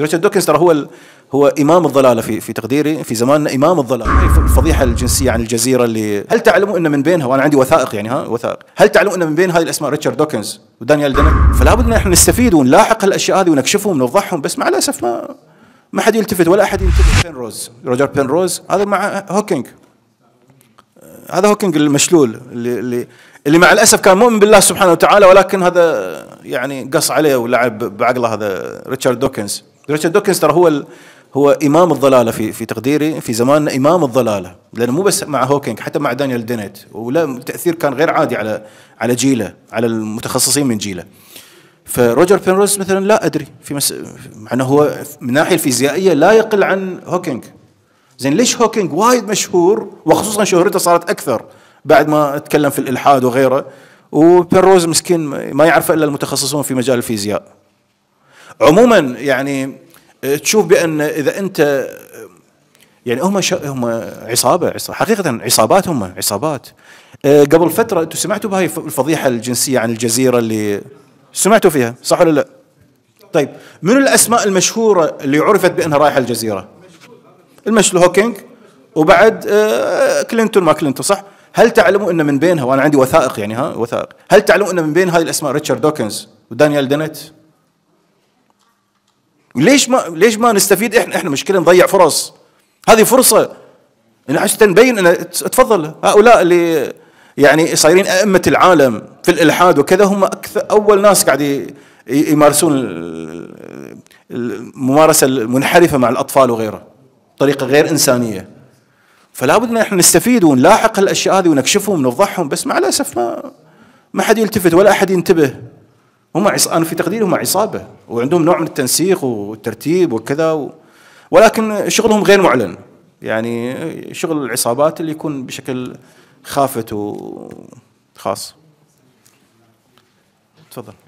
ريتشارد دوكنز ترى هو هو امام الضلاله في في تقديري في زماننا امام الضلاله الفضيحه الجنسيه عن الجزيره اللي هل تعلمون ان من بينها وانا عندي وثائق يعني ها وثائق هل تعلمون ان من بين هذه الاسماء ريتشارد دوكنز ودانيال دنك فلا بد ان احنا نستفيد ونلاحق هالاشياء هذه ونكشفهم ونوضحهم بس مع الاسف ما ما حد يلتفت ولا احد يلتفت بين روز روجر بين روز هذا مع هوكينج آه، هذا هوكينج المشلول اللي اللي اللي مع الاسف كان مؤمن بالله سبحانه وتعالى ولكن هذا يعني قص عليه ولعب بعقله هذا ريتشارد دوكنز ريتشارد دوكنز ترى هو ال... هو امام الضلاله في في تقديري في زماننا امام الضلاله لانه مو بس مع هوكينج حتى مع دانيال دينيت ولا تاثير كان غير عادي على على جيله على المتخصصين من جيله فروجر بينروز مثلا لا ادري في مس... مع انه هو من الناحيه الفيزيائيه لا يقل عن هوكينج زين ليش هوكينج وايد مشهور وخصوصا شهرته صارت اكثر بعد ما تكلم في الالحاد وغيره وبينروز مسكين ما يعرفه الا المتخصصون في مجال الفيزياء عموما يعني آه، تشوف بان اذا انت يعني هم شا... هم عصابه عصابه حقيقه عصابات هم عصابات آه، قبل فتره انتم سمعتوا بهاي الفضيحه الجنسيه عن الجزيره اللي سمعتوا فيها صح ولا لا؟ طيب من الاسماء المشهوره اللي عرفت بانها رايحه الجزيره؟ المشلو هوكينج وبعد آه، كلينتون ما كلينتون صح؟ هل تعلموا ان من بينها وانا عندي وثائق يعني ها وثائق، هل تعلموا ان من بين هذه الاسماء ريتشارد دوكنز ودانيال دينيت ليش ما ليش ما نستفيد احنا احنا مشكله نضيع فرص هذه فرصه يعني عشان نبين ان تفضل هؤلاء اللي يعني صايرين ائمه العالم في الالحاد وكذا هم اكثر اول ناس قاعد يمارسون الممارسه المنحرفه مع الاطفال وغيره بطريقه غير انسانيه فلا بد ان احنا نستفيد ونلاحق الاشياء هذه ونكشفهم ونفضحهم بس مع الاسف ما ما حد يلتفت ولا احد ينتبه هم عص... انا في تقديري هم عصابه وعندهم نوع من التنسيق والترتيب وكذا و... ولكن شغلهم غير معلن يعني شغل العصابات اللي يكون بشكل خافت وخاص تفضل